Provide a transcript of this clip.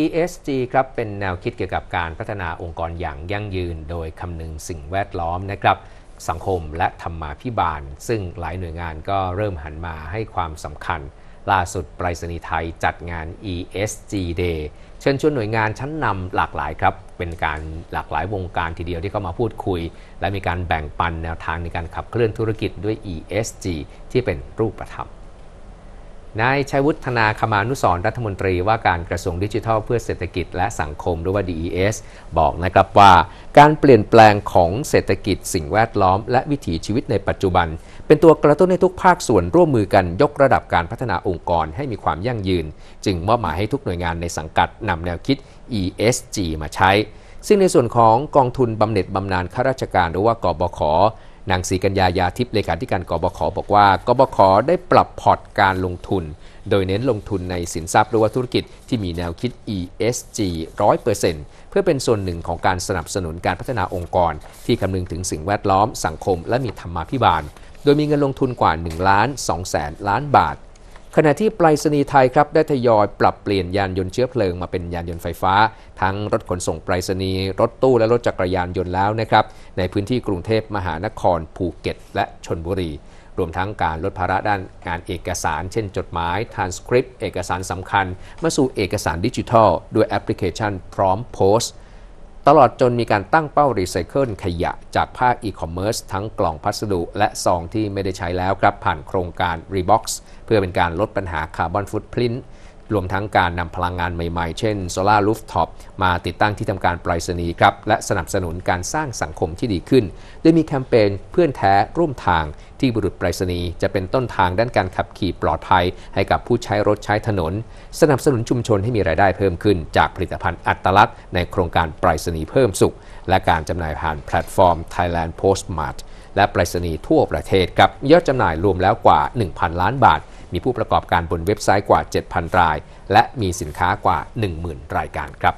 ESG ครับ เป็นแนวคิดเกี่ยวกับการพัฒนาองค์กรอย่างยั่งยืน โดยคำนึงสิ่งแวดล้อมนะครับ สังคมและธรรมาภิบาล ซึ่งหลายหน่วยงานก็เริ่มหันมาให้ความสำคัญ ล่าสุดไปรษณีย์ไทยจัดงาน ESG Day เชิญชวนหน่วยงานชั้นนำหลากหลายครับ เป็นการหลากหลายวงการทีเดียวที่เข้ามาพูดคุย และมีการแบ่งปันแนวทางในการขับเคลื่อนธุรกิจด้วย ESG ที่เป็นรูปธรรมนายชัยวุฒนาคมานุสรรัฐมนตรีว่าการกระทรวงดิจิทัลเพื่อเศรษฐกิจและสังคมหรือว่า DES บอกนะครับว่าการเปลี่ยนแปลงของเศรษฐกิจสิ่งแวดล้อมและวิถีชีวิตในปัจจุบัน เป็นตัวกระตุ้นให้ทุกภาคส่วนร่วมมือกันยกระดับการพัฒนาองค์กรให้มีความยั่งยืน จึงมอบหมายให้ทุกหน่วยงานในสังกัดนำแนวคิด ESG มาใช้ ซึ่งในส่วนของกองทุนบำเหน็จบำนาญข้าราชการหรือว่ากบขนางศรีกัญญายาทิพย์เลขาธิการกบขบอกว่ากบขได้ปรับพอร์ตการลงทุนโดยเน้นลงทุนในสินทรัพย์หรือว่าธุรกิจที่มีแนวคิด ESG 100%เพื่อเป็นส่วนหนึ่งของการสนับสนุนการพัฒนาองค์กร ที่คำนึงถึงสิ่งแวดล้อมสังคมและมีธรรมาภิบาล โดยมีเงินลงทุนกว่า1ล้าน2แสนล้านบาทขณะที่ไปรายียีไทยครับ ได้ทยอยปรับเปลี่ยนยานยนต์เชื้อเพลิงมาเป็นยานยนต์ไฟฟ้า ทั้งรถขนส่งไปรายียีรถตู้และรถจักรยานยนต์แล้วนะครับ ในพื้นที่กรุงเทพมหานครภูเก็ต และชนบุรี รวมทั้งการลดภาระด้านงานเอกสาร เช่นจดหมายทานสคริปต์ เอกสารสำคัญ มาสู่เอกสารดิจิทัล ด้วยแอปพลิเคชันพร้อมโพสต์ตลอดจนมีการตั้งเป้ารีไซเคิลขยะจากภาคอีคอมเมิร์ซทั้งกล่องพัสดุ และซองที่ไม่ได้ใช้แล้วครับผ่านโครงการ Rebox เพื่อเป็นการลดปัญหาคาร์บอนฟุตพิ้นรวมทั้งการนำพลังงานใหม่ๆ เช่นโซลารูฟท็อปมาติดตั้งที่ทำการไปรายีนีครับ และสนับสนุนการสร้างสังคมที่ดีขึ้นโดยมีแคมเปญเพื่อนแท้ร่วมทางที่บุรุษไปรายีนีจะเป็นต้นทางด้านการขับขี่ปลอดภัย ให้กับผู้ใช้รถใช้ถนน สนับสนุนชุมชนให้มีรายได้เพิ่มขึ้น จากผลิตภัณฑ์อัตลักษณ์ ในโครงการไปรายีนีเพิ่มสุข และการจำหน่ายผ่านแพลตฟอร์ม Thailand Postmart และไปรายีนีทั่วประเทศครับยอดจำหน่ายรวมแล้วกว่า 1,000 ล้านบาทมีผู้ประกอบการบนเว็บไซต์กว่า 7,000 ราย และมีสินค้ากว่า 10,000รายการครับ